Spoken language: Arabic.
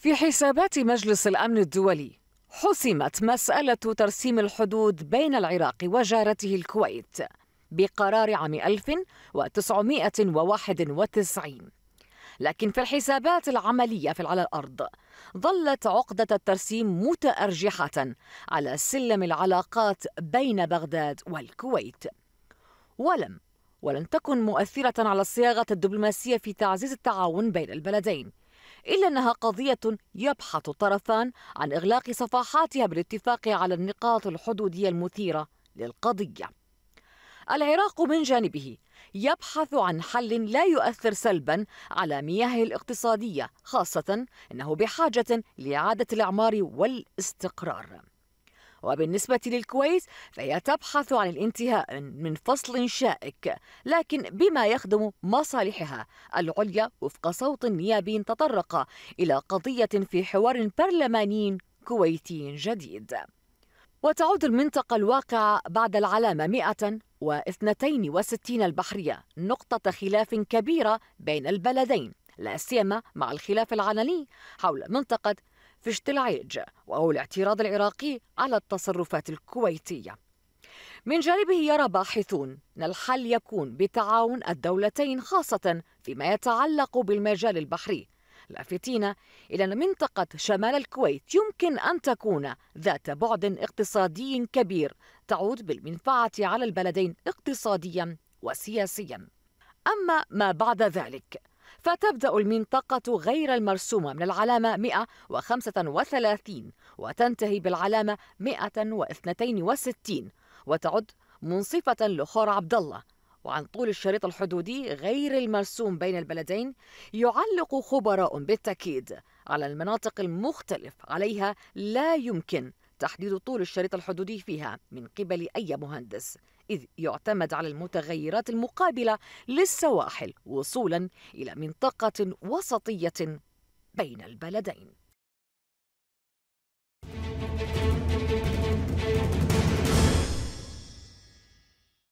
في حسابات مجلس الامن الدولي حسمت مساله ترسيم الحدود بين العراق وجارته الكويت بقرار عام 1991 لكن في الحسابات العمليه في على الارض ظلت عقده الترسيم متارجحه على سلم العلاقات بين بغداد والكويت ولم ولن تكن مؤثره على الصياغه الدبلوماسيه في تعزيز التعاون بين البلدين إلا أنها قضية يبحث الطرفان عن إغلاق صفحاتها بالاتفاق على النقاط الحدودية المثيرة للقضية العراق من جانبه يبحث عن حل لا يؤثر سلبا على مياهه الاقتصاديه خاصه انه بحاجه لاعاده الاعمار والاستقرار وبالنسبة للكويت فهي تبحث عن الانتهاء من فصل شائك لكن بما يخدم مصالحها العليا وفق صوت نيابي تطرق إلى قضية في حوار برلماني كويتي جديد وتعود المنطقة الواقعة بعد العلامة 162 البحرية نقطة خلاف كبيرة بين البلدين لا سيما مع الخلاف العلني حول منطقة في اشتلعيج عيج وأو الاعتراض العراقي على التصرفات الكويتية من جانبه يرى باحثون أن الحل يكون بتعاون الدولتين خاصة فيما يتعلق بالمجال البحري لافتين إلى أن منطقة شمال الكويت يمكن أن تكون ذات بعد اقتصادي كبير تعود بالمنفعة على البلدين اقتصاديا وسياسيا أما ما بعد ذلك فتبدأ المنطقة غير المرسومة من العلامة 135 وتنتهي بالعلامة 162 وتعد منصفة لخور عبد الله وعن طول الشريط الحدودي غير المرسوم بين البلدين يعلق خبراء بالتأكيد على المناطق المختلف عليها لا يمكن تحديد طول الشريط الحدودي فيها من قبل أي مهندس إذ يعتمد على المتغيرات المقابلة للسواحل وصولا إلى منطقة وسطية بين البلدين.